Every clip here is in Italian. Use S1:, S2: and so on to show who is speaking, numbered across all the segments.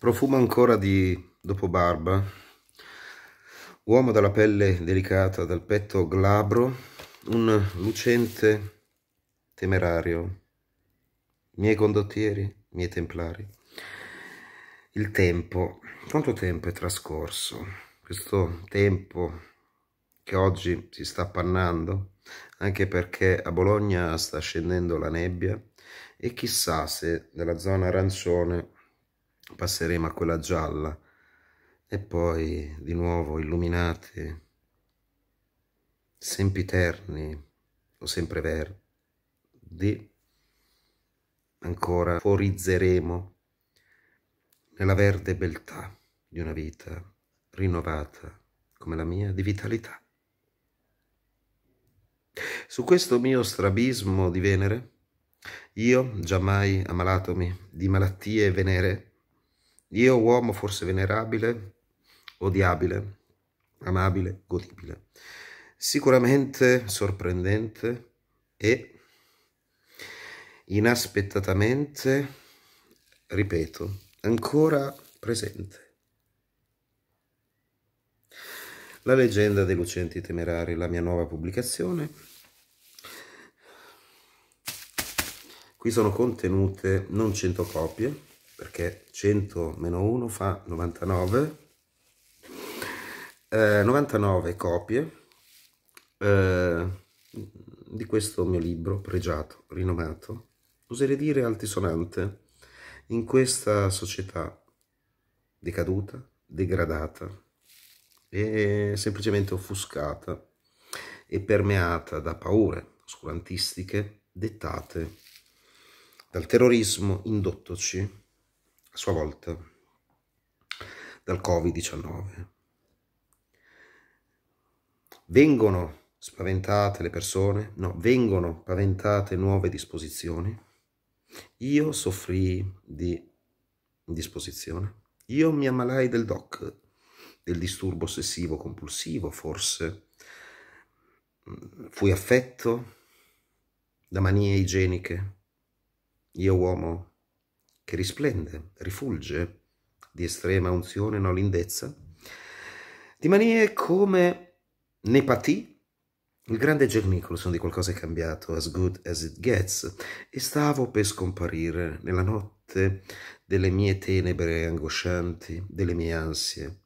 S1: Profumo ancora di dopo barba, uomo dalla pelle delicata, dal petto glabro, un lucente temerario, miei condottieri, miei templari. Il tempo, quanto tempo è trascorso? Questo tempo che oggi si sta appannando, anche perché a Bologna sta scendendo la nebbia e chissà se nella zona arancione passeremo a quella gialla e poi di nuovo illuminate sempiterni o sempreverdi ancora forizzeremo nella verde beltà di una vita rinnovata come la mia di vitalità. Su questo mio strabismo di Venere, io, giammai ammalatomi di malattie venere, io uomo forse venerabile, odiabile, amabile, godibile, sicuramente sorprendente e inaspettatamente, ripeto, ancora presente. La leggenda dei lucenti temerari, la mia nuova pubblicazione. Qui sono contenute non 100 copie, perché 100 meno 1 fa 99, eh, 99 copie eh, di questo mio libro pregiato, rinomato, oserei dire altisonante, in questa società decaduta, degradata e semplicemente offuscata e permeata da paure oscurantistiche dettate dal terrorismo indottoci sua volta dal Covid-19. Vengono spaventate le persone, no, vengono paventate nuove disposizioni. Io soffrii di disposizione. Io mi ammalai del DOC, del disturbo ossessivo compulsivo, forse. Fui affetto da manie igieniche. Io uomo che risplende, rifulge di estrema unzione no lindezza, di manie come ne il grande Jack Nicholson di qualcosa è cambiato, as good as it gets, e stavo per scomparire nella notte delle mie tenebre angoscianti, delle mie ansie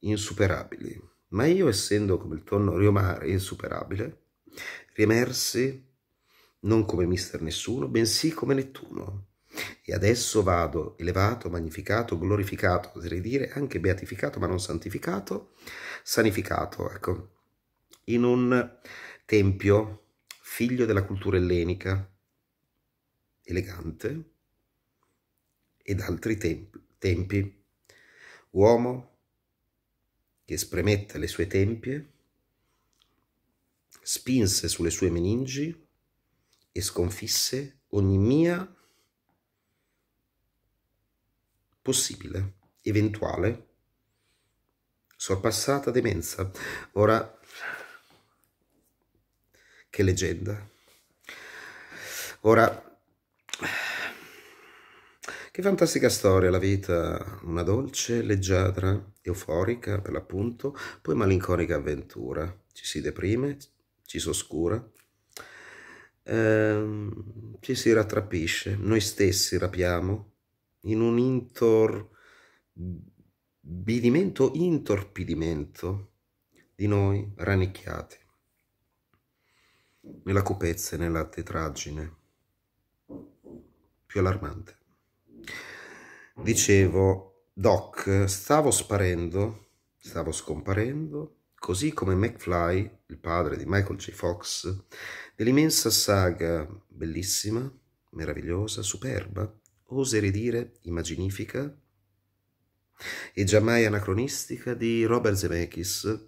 S1: insuperabili. Ma io, essendo come il tonno riomare insuperabile, riemersi non come mister nessuno, bensì come Nettuno, e adesso vado elevato, magnificato, glorificato, potrei dire anche beatificato, ma non santificato, sanificato, ecco, in un tempio figlio della cultura ellenica, elegante, ed altri tempi, tempi. uomo che spremette le sue tempie, spinse sulle sue meningi e sconfisse ogni mia possibile, eventuale, sorpassata demenza. Ora, che leggenda. Ora, che fantastica storia la vita, una dolce leggiadra, euforica per l'appunto, poi malinconica avventura. Ci si deprime, ci si oscura, ehm, ci si rattrappisce, noi stessi rapiamo, in un intorbidimento, intorpidimento di noi rannicchiati, nella cupezza e nella tetraggine più allarmante. Dicevo, Doc, stavo sparendo, stavo scomparendo, così come McFly, il padre di Michael J. Fox, dell'immensa saga bellissima, meravigliosa, superba, oserei dire immaginifica e giammai anacronistica di Robert Zemeckis.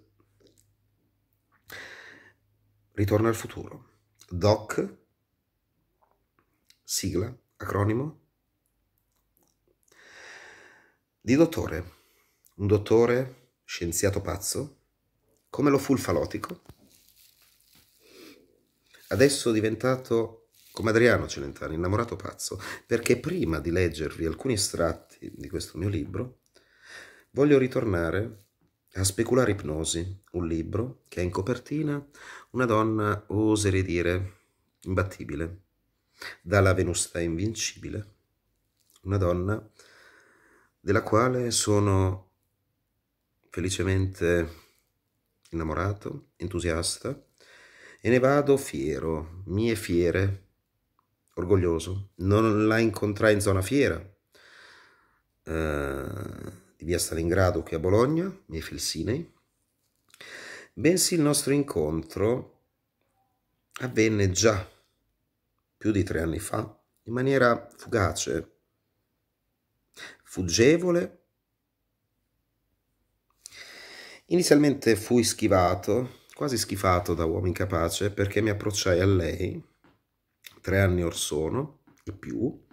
S1: Ritorno al futuro. Doc, sigla, acronimo, di dottore. Un dottore scienziato pazzo, come lo fu il falotico, adesso diventato come Adriano Celentano, innamorato pazzo, perché prima di leggervi alcuni estratti di questo mio libro, voglio ritornare a Speculare Ipnosi, un libro che ha in copertina una donna, oserei dire, imbattibile, dalla venustà invincibile, una donna della quale sono felicemente innamorato, entusiasta, e ne vado fiero, mie fiere orgoglioso, non la incontrai in zona fiera eh, di via Stalingrado qui a Bologna, miei felsinei, bensì il nostro incontro avvenne già più di tre anni fa in maniera fugace, fuggevole. Inizialmente fui schivato, quasi schifato da uomo incapace, perché mi approcciai a lei tre anni or sono e più,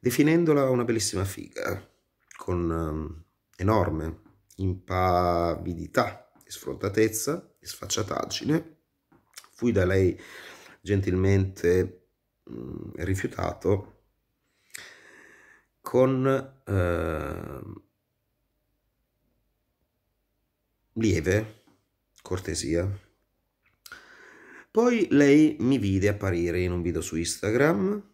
S1: definendola una bellissima figa, con ehm, enorme impavidità e sfrontatezza e sfacciataggine. Fui da lei gentilmente mh, mm, rifiutato con eh, lieve cortesia poi lei mi vide apparire in un video su Instagram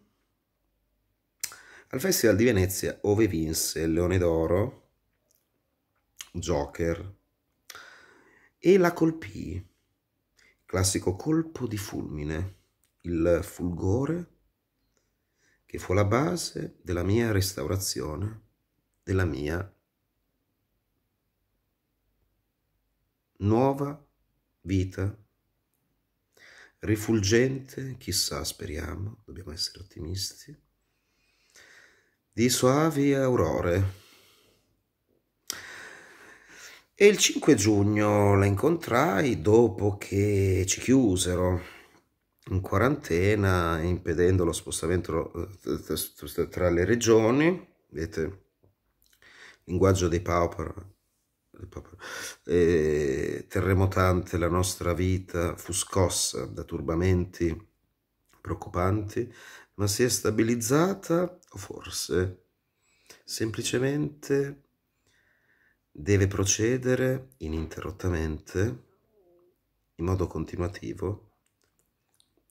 S1: al Festival di Venezia dove vinse il Leone d'Oro, Joker, e la colpì. Classico colpo di fulmine, il fulgore che fu la base della mia restaurazione, della mia nuova vita rifulgente, chissà, speriamo, dobbiamo essere ottimisti, di soavi aurore. E il 5 giugno la incontrai dopo che ci chiusero in quarantena impedendo lo spostamento eh, tra le regioni, vedete, linguaggio dei pauper terremotante la nostra vita fu scossa da turbamenti preoccupanti, ma si è stabilizzata o forse semplicemente deve procedere ininterrottamente, in modo continuativo,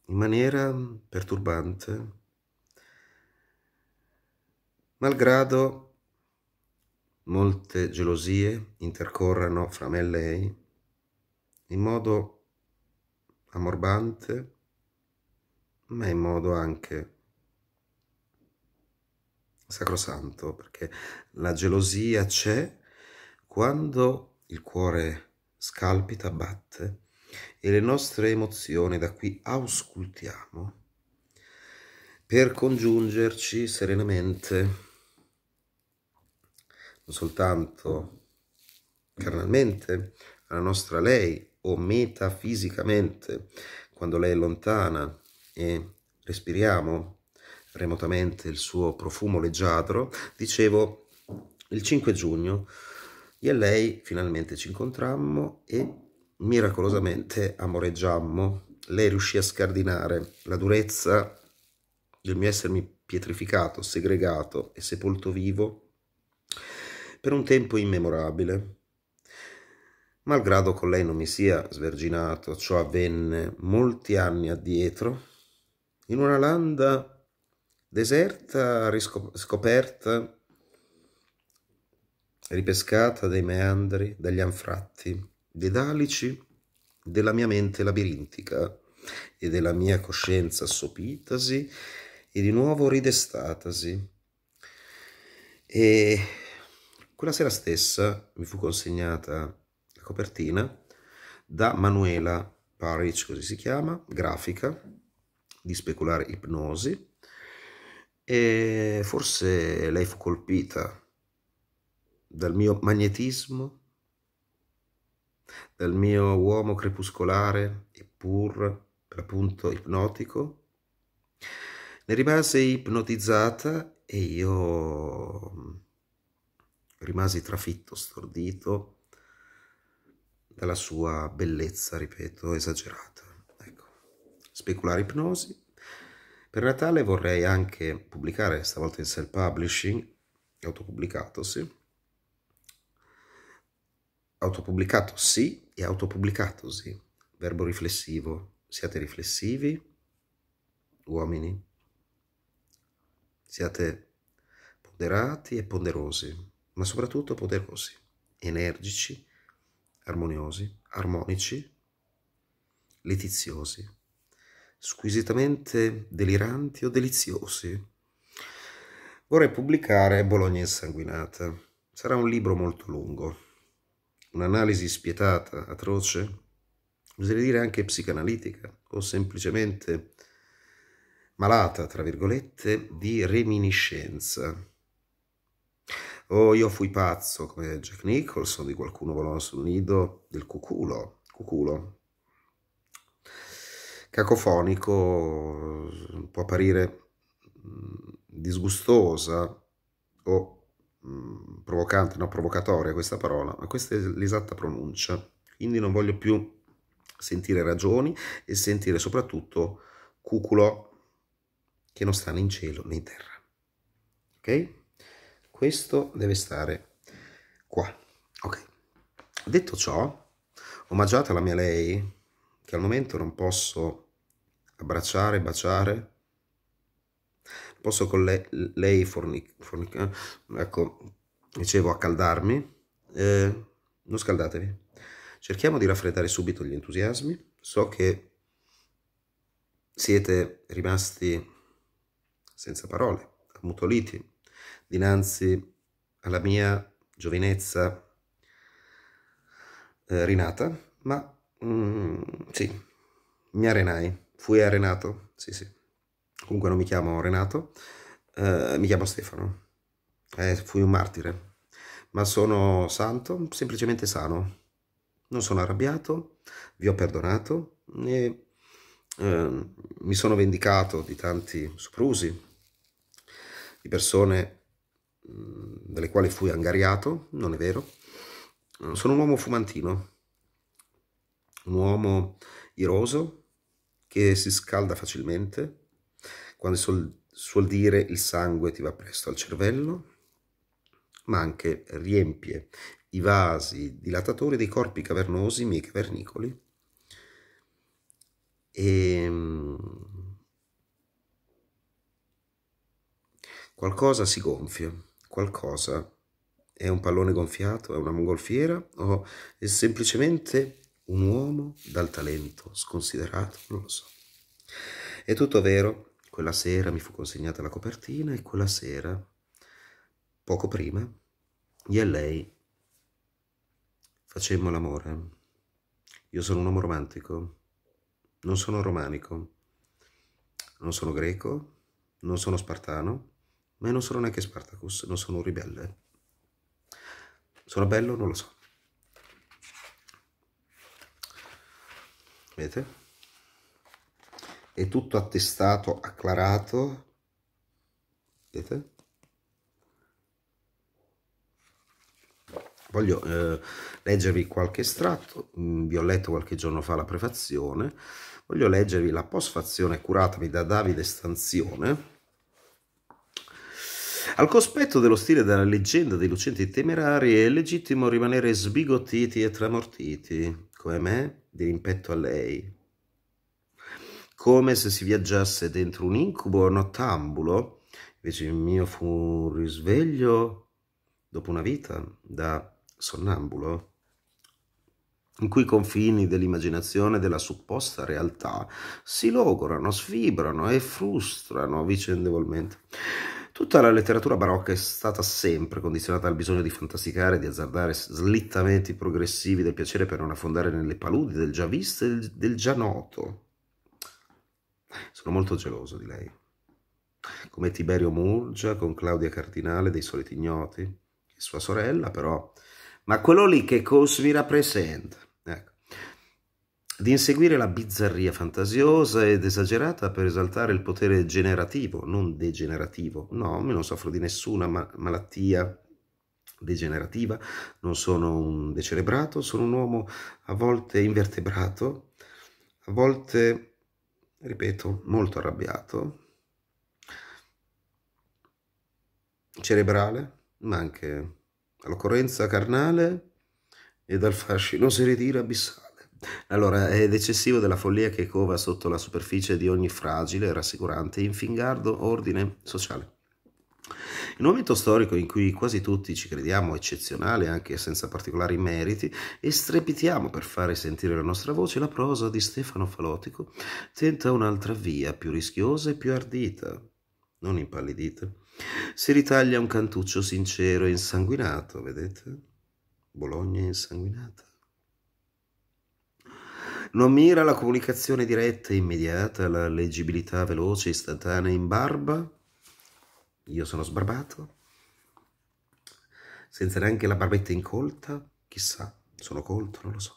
S1: in maniera perturbante, malgrado molte gelosie intercorrano fra me e lei in modo ammorbante, ma in modo anche sacrosanto, perché la gelosia c'è quando il cuore scalpita, batte e le nostre emozioni da qui auscultiamo per congiungerci serenamente non soltanto carnalmente alla nostra lei o metafisicamente quando lei è lontana e respiriamo remotamente il suo profumo leggiadro, dicevo il 5 giugno io e lei finalmente ci incontrammo e miracolosamente amoreggiammo. Lei riuscì a scardinare la durezza del mio essermi pietrificato, segregato e sepolto vivo per un tempo immemorabile. Malgrado con lei non mi sia sverginato, ciò avvenne molti anni addietro, in una landa deserta, riscoperta, ripescata dai meandri, dagli anfratti, dalici della mia mente labirintica e della mia coscienza assopitasi e di nuovo ridestatasi. E quella sera stessa mi fu consegnata la copertina da Manuela Paric, così si chiama, grafica di speculare ipnosi, e forse lei fu colpita dal mio magnetismo, dal mio uomo crepuscolare, eppur per appunto ipnotico, ne rimase ipnotizzata e io rimasi trafitto, stordito dalla sua bellezza, ripeto, esagerata. Ecco. Speculare ipnosi. Per Natale vorrei anche pubblicare, stavolta in self-publishing, autopubblicato, sì. Autopubblicato sì e autopubblicato sì. Verbo riflessivo. Siate riflessivi, uomini. Siate ponderati e ponderosi ma soprattutto poderosi, energici, armoniosi, armonici, letiziosi, squisitamente deliranti o deliziosi. Vorrei pubblicare Bologna insanguinata. Sarà un libro molto lungo, un'analisi spietata, atroce, bisogna dire anche psicanalitica o semplicemente malata, tra virgolette, di reminiscenza Oh, io fui pazzo, come Jack Nicholson, di qualcuno volò sul nido del cuculo. Cuculo. Cacofonico, mm, può apparire mm, disgustosa o mm, provocante, no, provocatoria questa parola, ma questa è l'esatta pronuncia. Quindi non voglio più sentire ragioni e sentire soprattutto cuculo che non sta né in cielo né in terra. Ok? questo deve stare qua. Ok. Detto ciò, omaggiata la mia lei, che al momento non posso abbracciare, baciare, posso con lei, lei fornic, fornic, eh, ecco, dicevo, accaldarmi, eh, non scaldatevi. Cerchiamo di raffreddare subito gli entusiasmi. So che siete rimasti senza parole, ammutoliti, dinanzi alla mia giovinezza eh, rinata, ma mm, sì, mi arenai, fui arenato, sì sì. Comunque non mi chiamo Renato, eh, mi chiamo Stefano. Eh, fui un martire, ma sono santo, semplicemente sano. Non sono arrabbiato, vi ho perdonato e ehm, mi sono vendicato di tanti soprusi, di persone Mm, dalle quali fui angariato, non è vero. Mm, sono un uomo fumantino, un uomo iroso che si scalda facilmente, quando suol, suol dire il sangue ti va presto al cervello, ma anche riempie i vasi dilatatori dei corpi cavernosi miei cavernicoli e ehm, qualcosa si gonfia qualcosa? È un pallone gonfiato? È una mongolfiera? O è semplicemente un uomo dal talento sconsiderato? Non lo so. È tutto vero. Quella sera mi fu consegnata la copertina e quella sera, poco prima, io e lei facemmo l'amore. Io sono un uomo romantico, non sono romanico, non sono greco, non sono spartano, ma io non sono neanche Spartacus, non sono un ribelle. Sono bello? Non lo so. Vedete? È tutto attestato, acclarato. Vedete? Voglio eh, leggervi qualche estratto, mm, vi ho letto qualche giorno fa la prefazione, voglio leggervi la postfazione curatami da Davide Stanzione, al cospetto dello stile della leggenda dei lucenti temerari è legittimo rimanere sbigottiti e tramortiti, come me, di rimpetto a lei. Come se si viaggiasse dentro un incubo nottambulo, invece il mio fu un risveglio dopo una vita da sonnambulo in cui i confini dell'immaginazione e della supposta realtà si logorano, sfibrano e frustrano vicendevolmente. Tutta la letteratura barocca è stata sempre condizionata al bisogno di fantasticare, di azzardare slittamenti progressivi del piacere per non affondare nelle paludi del già visto e del, già noto. Sono molto geloso di lei. Come Tiberio Murgia con Claudia Cardinale dei Soliti Ignoti, sua sorella però. Ma quello lì che cos rappresenta di inseguire la bizzarria fantasiosa ed esagerata per esaltare il potere generativo, non degenerativo. No, io non soffro di nessuna ma- malattia degenerativa, non sono un decerebrato, sono un uomo a volte invertebrato, a volte, ripeto, molto arrabbiato, cerebrale, ma anche all'occorrenza carnale e dal fascino, se dire, abissale allora, è eccessivo della follia che cova sotto la superficie di ogni fragile, rassicurante, infingardo ordine sociale. In un momento storico in cui quasi tutti ci crediamo eccezionali anche senza particolari meriti e strepitiamo per fare sentire la nostra voce, la prosa di Stefano Falotico tenta un'altra via più rischiosa e più ardita, non impallidite. Si ritaglia un cantuccio sincero e insanguinato, vedete? Bologna insanguinata. Non mira la comunicazione diretta e immediata, la leggibilità veloce, istantanea, in barba. Io sono sbarbato. Senza neanche la barbetta incolta, chissà, sono colto, non lo so.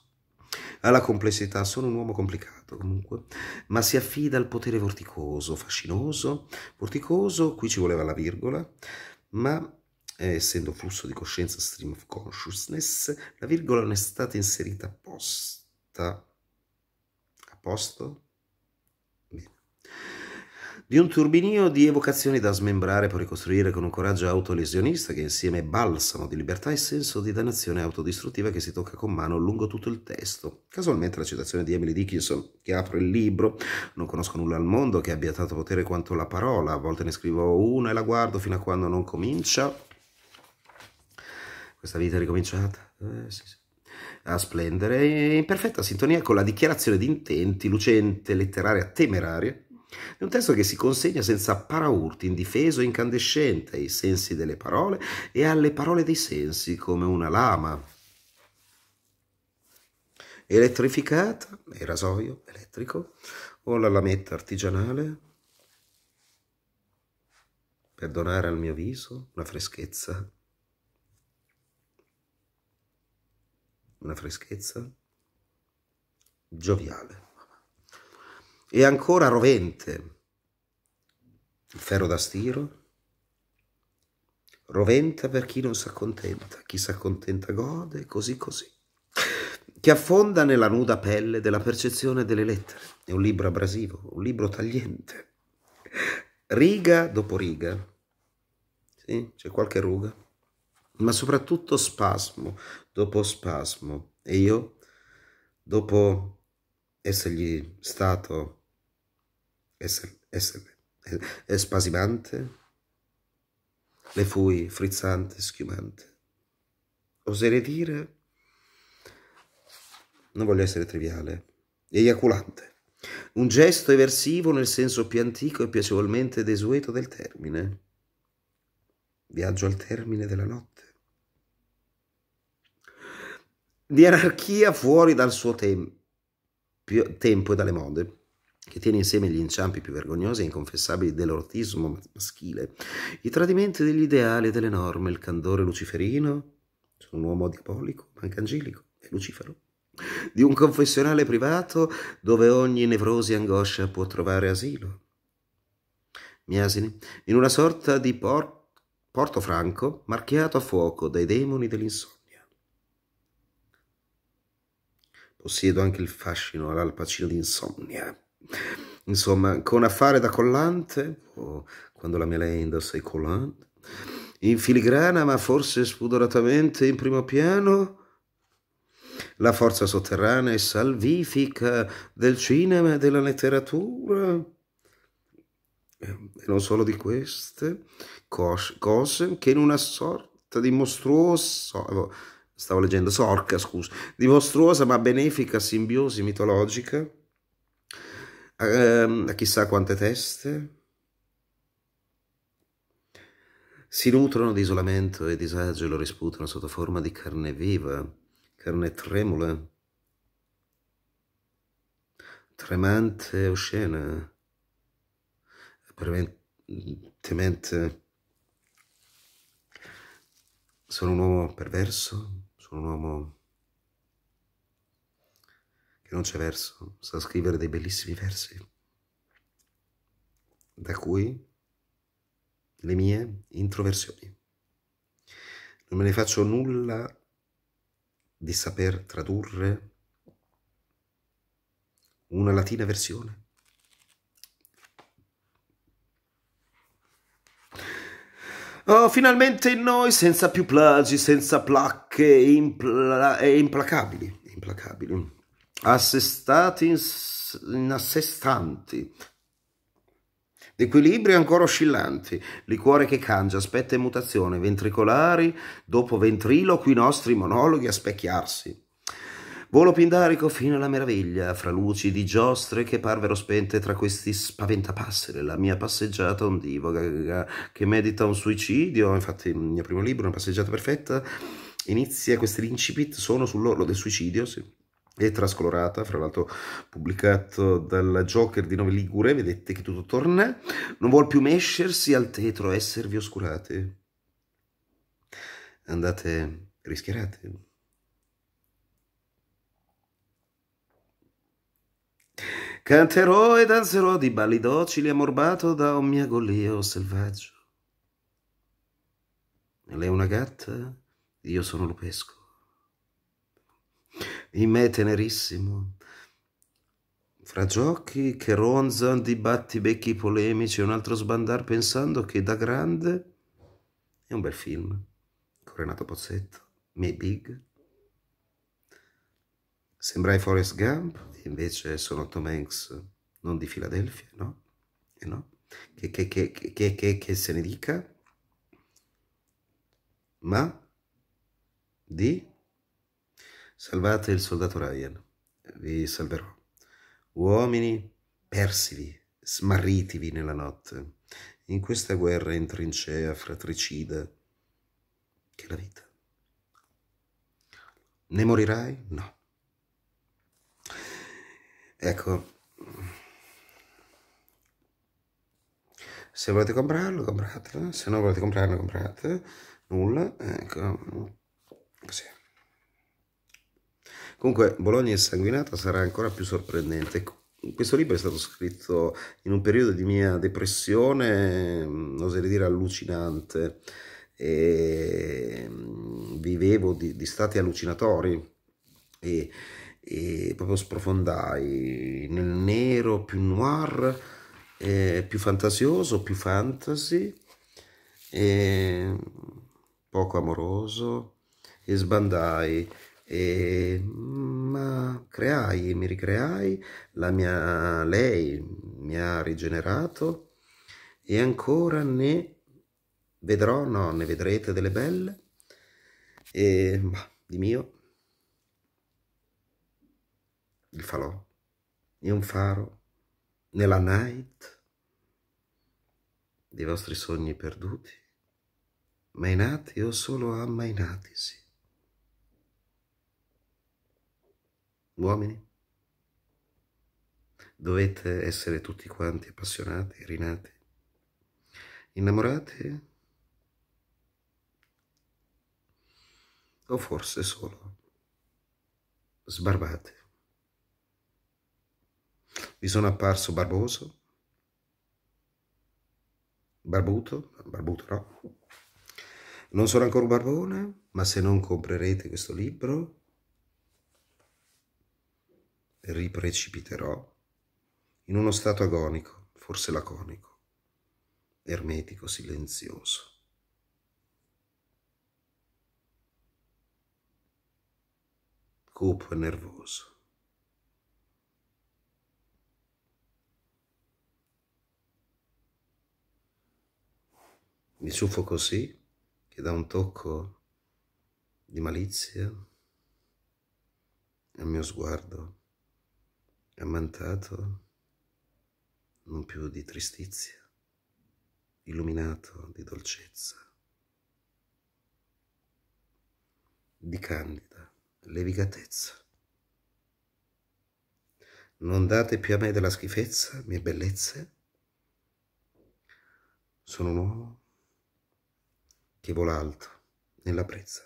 S1: Ha la complessità, sono un uomo complicato comunque, ma si affida al potere vorticoso, fascinoso, vorticoso, qui ci voleva la virgola, ma eh, essendo flusso di coscienza stream of consciousness, la virgola non è stata inserita apposta posto? Di un turbinio di evocazioni da smembrare per ricostruire con un coraggio autolesionista che insieme è balsamo di libertà e senso di dannazione autodistruttiva che si tocca con mano lungo tutto il testo. Casualmente la citazione di Emily Dickinson, che apre il libro, non conosco nulla al mondo che abbia tanto potere quanto la parola, a volte ne scrivo una e la guardo fino a quando non comincia. Questa vita è ricominciata. Eh, sì, sì a splendere, in perfetta sintonia con la dichiarazione di intenti lucente, letteraria, temeraria, di un testo che si consegna senza paraurti, indifeso e incandescente ai sensi delle parole e alle parole dei sensi, come una lama elettrificata, il rasoio elettrico, o la lametta artigianale, per donare al mio viso una freschezza una freschezza gioviale. E ancora rovente il ferro da stiro, rovente per chi non si accontenta, chi si accontenta gode, così così. Che affonda nella nuda pelle della percezione delle lettere. È un libro abrasivo, un libro tagliente. Riga dopo riga. Sì, c'è qualche ruga ma soprattutto spasmo dopo spasmo. E io, dopo essergli stato essere, essere, eh, spasimante, le fui frizzante, schiumante. Oserei dire, non voglio essere triviale, eiaculante. Un gesto eversivo nel senso più antico e piacevolmente desueto del termine. Viaggio al termine della notte. di anarchia fuori dal suo tem- tempo e dalle mode che tiene insieme gli inciampi più vergognosi e inconfessabili dell'ortismo maschile, i tradimenti degli ideali e delle norme, il candore luciferino, sono un uomo diabolico, ma anche angelico, è Lucifero, di un confessionale privato dove ogni nevrosi angoscia può trovare asilo. Miasini, in una sorta di por- porto franco marchiato a fuoco dai demoni dell'insonnia possiedo anche il fascino all'alpacino di insonnia. Insomma, con affare da collante, o quando la mia lei indossa i collant, in filigrana ma forse spudoratamente in primo piano, la forza sotterranea e salvifica del cinema e della letteratura. E non solo di queste cose, che in una sorta di mostruoso stavo leggendo, Sorca, scusa, di mostruosa ma benefica simbiosi mitologica, ehm, a chissà quante teste, si nutrono di isolamento e disagio e lo risputano sotto forma di carne viva, carne tremula, tremante e oscena, apparentemente sono un uomo perverso, sono un uomo che non c'è verso, sa scrivere dei bellissimi versi, da cui le mie introversioni. Non me ne faccio nulla di saper tradurre una latina versione Oh, finalmente noi, senza più plagi, senza placche impla eh, implacabili, implacabili, mm, assestati in, in assestanti, Equilibri ancora oscillanti, liquore che cangia, aspetta e mutazione, ventricolari, dopo ventriloqui nostri monologhi a specchiarsi. Volo pindarico fino alla meraviglia, fra luci di giostre che parvero spente tra questi spaventapassere, la mia passeggiata ondivoga che medita un suicidio, infatti il mio primo libro, Una passeggiata perfetta, inizia questi incipit, sono sull'orlo del suicidio, sì e trascolorata, fra l'altro pubblicato dal Joker di Nove Ligure, vedete che tutto torna, non vuol più mescersi al tetro, esservi oscurate. Andate, rischierate. Canterò e danzerò di balli docili ammorbato da un mio gollio selvaggio. Lei è una gatta, io sono lupesco. In me tenerissimo, fra giochi che ronzan di battibecchi polemici e un altro sbandar pensando che da grande è un bel film con Renato Pozzetto, Me Big. Sembrai Forrest Gump, invece sono Tom Hanks, non di Filadelfia, no? E eh, no? Che, che, che, che, se ne dica, ma di salvate il soldato Ryan, vi salverò. Uomini, persivi, smarritivi nella notte, in questa guerra in trincea fratricida che è la vita. Ne morirai? No ecco se volete comprarlo comprate se non volete comprarlo comprate nulla ecco così comunque Bologna Sanguinata sarà ancora più sorprendente questo libro è stato scritto in un periodo di mia depressione mm, oserei dire allucinante e mm, vivevo di, di stati allucinatori e e proprio sprofondai nel nero più noir, eh, più fantasioso, più fantasy, eh, poco amoroso e sbandai. E, ma creai, mi ricreai, la mia, lei mi ha rigenerato e ancora ne vedrò, no, ne vedrete delle belle e bah, di mio il falò e un faro nella night dei vostri sogni perduti, mai nati o solo ammainatisi. Uomini, dovete essere tutti quanti appassionati, rinati, innamorati o forse solo sbarbati. Vi sono apparso barboso, barbuto, barbuto no. Non sono ancora un barbone, ma se non comprerete questo libro, riprecipiterò in uno stato agonico, forse laconico, ermetico, silenzioso. cupo e nervoso. mi ciuffo così che da un tocco di malizia al mio sguardo ammantato non più di tristizia, illuminato di dolcezza, di candida levigatezza. Non date più a me della schifezza, mie bellezze, sono un uomo che vola alto nella brezza.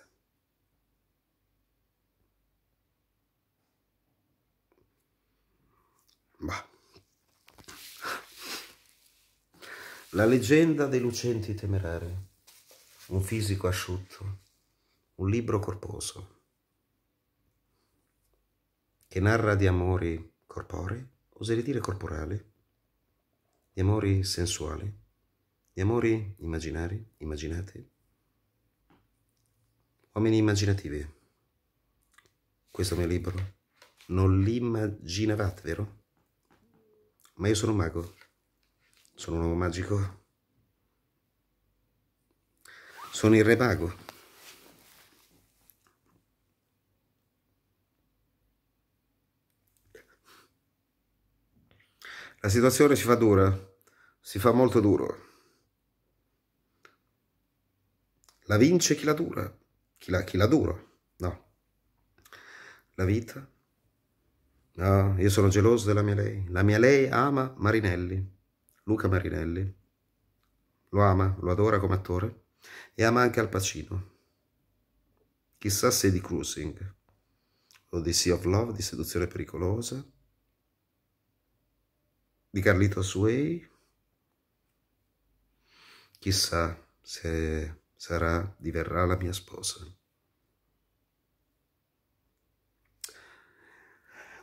S1: Bah. La leggenda dei lucenti temerari, un fisico asciutto, un libro corposo, che narra di amori corporei, oserei dire corporali, di amori sensuali, di amori immaginari, immaginati, Uomini immaginativi. Questo mio libro non l'immaginavate, vero? Ma io sono un mago. Sono un uomo magico. Sono il re mago. La situazione si fa dura, si fa molto duro. La vince chi la dura chi la, chi la dura? No. La vita? No, io sono geloso della mia lei. La mia lei ama Marinelli, Luca Marinelli. Lo ama, lo adora come attore e ama anche Al Pacino. Chissà se di Cruising o di Sea of Love, di Seduzione Pericolosa, di Carlitos Way. Chissà se sarà, diverrà la mia sposa.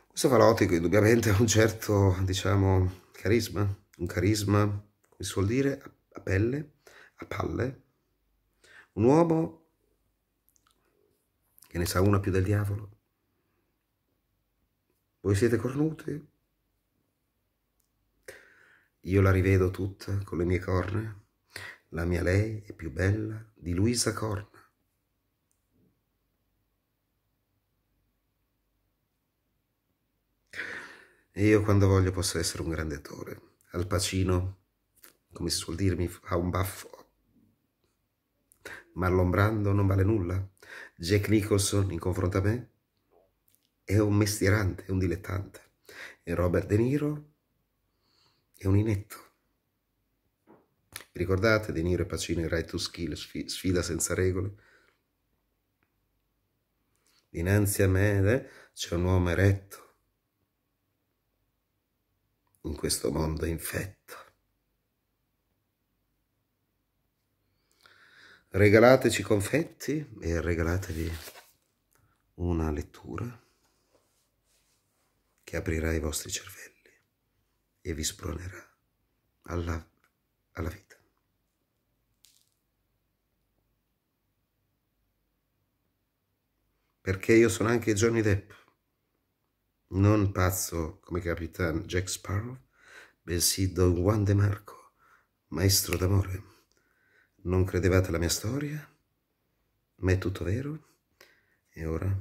S1: Questo Falotico indubbiamente ha un certo, diciamo, carisma, un carisma, come si vuol dire, a pelle, a palle, un uomo che ne sa una più del diavolo. Voi siete cornuti? Io la rivedo tutta con le mie corne. La mia lei è più bella di Luisa Corna. E io quando voglio posso essere un grande attore. Al Pacino, come si suol dirmi, fa un baffo. Marlon Brando non vale nulla. Jack Nicholson, in confronto a me, è un mestierante, è un dilettante. E Robert De Niro è un inetto. Vi ricordate De Niro e Pacino in Right to Skill, sfida senza regole? Dinanzi a me eh, c'è un uomo eretto in questo mondo infetto. Regalateci confetti e regalatevi una lettura che aprirà i vostri cervelli e vi spronerà alla, alla vita. perché io sono anche Johnny Depp, non pazzo come Capitan Jack Sparrow, bensì Don Juan de Marco, maestro d'amore. Non credevate alla mia storia? Ma è tutto vero? E ora?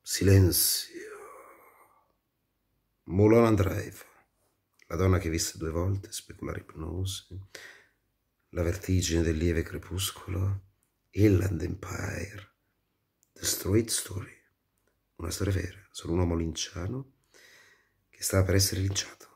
S1: Silenzio. Mulholland Drive, la donna che visse due volte, speculare ipnosi, la vertigine del lieve crepuscolo, Inland Empire, The Straight Story, una storia vera, sono un uomo linciano che stava per essere linciato.